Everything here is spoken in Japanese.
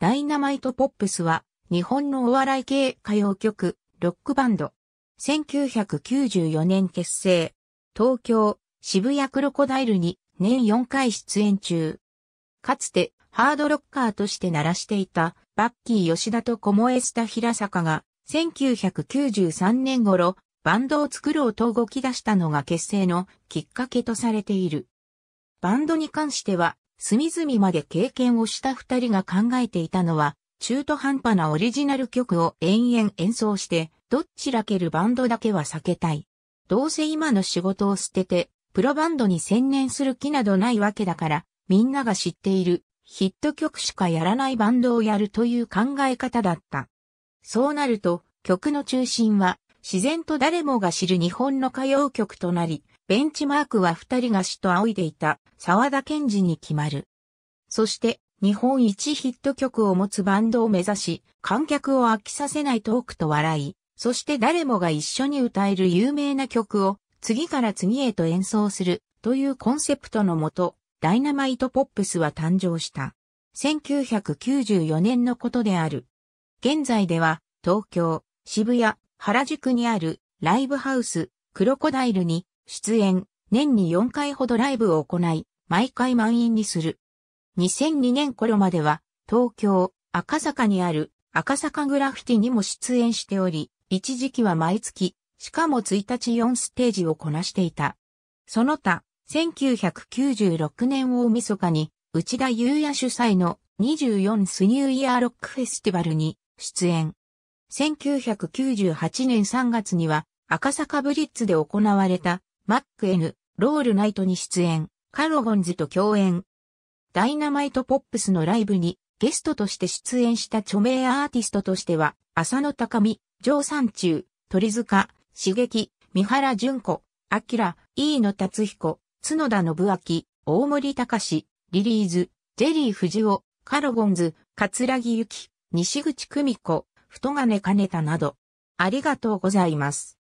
ダイナマイトポップスは日本のお笑い系歌謡曲、ロックバンド。1994年結成。東京、渋谷クロコダイルに年4回出演中。かつてハードロッカーとして鳴らしていたバッキー吉田とコモエスタ平坂が1993年頃バンドを作ろうと動き出したのが結成のきっかけとされている。バンドに関しては隅々まで経験をした二人が考えていたのは、中途半端なオリジナル曲を延々演奏して、どっちらけるバンドだけは避けたい。どうせ今の仕事を捨てて、プロバンドに専念する気などないわけだから、みんなが知っている、ヒット曲しかやらないバンドをやるという考え方だった。そうなると、曲の中心は、自然と誰もが知る日本の歌謡曲となり、ベンチマークは二人が死と仰いでいた沢田健二に決まる。そして、日本一ヒット曲を持つバンドを目指し、観客を飽きさせないトークと笑い、そして誰もが一緒に歌える有名な曲を次から次へと演奏するというコンセプトのもと、ダイナマイトポップスは誕生した。1994年のことである。現在では東京、渋谷、原宿にあるライブハウス、クロコダイルに出演、年に4回ほどライブを行い、毎回満員にする。2002年頃までは、東京、赤坂にある赤坂グラフィティにも出演しており、一時期は毎月、しかも1日4ステージをこなしていた。その他、1996年大晦日に、内田祐也主催の24スニューイヤーロックフェスティバルに出演。1998年3月には赤坂ブリッツで行われたマック N ロールナイトに出演、カロゴンズと共演。ダイナマイトポップスのライブにゲストとして出演した著名アーティストとしては、浅野高美、上山中、鳥塚、刺激、三原淳子、明、飯野達彦、角田信明、大森隆、リリーズ、ジェリー藤尾、カロゴンズ、桂木由紀、西口久美子、太金兼田など。ありがとうございます。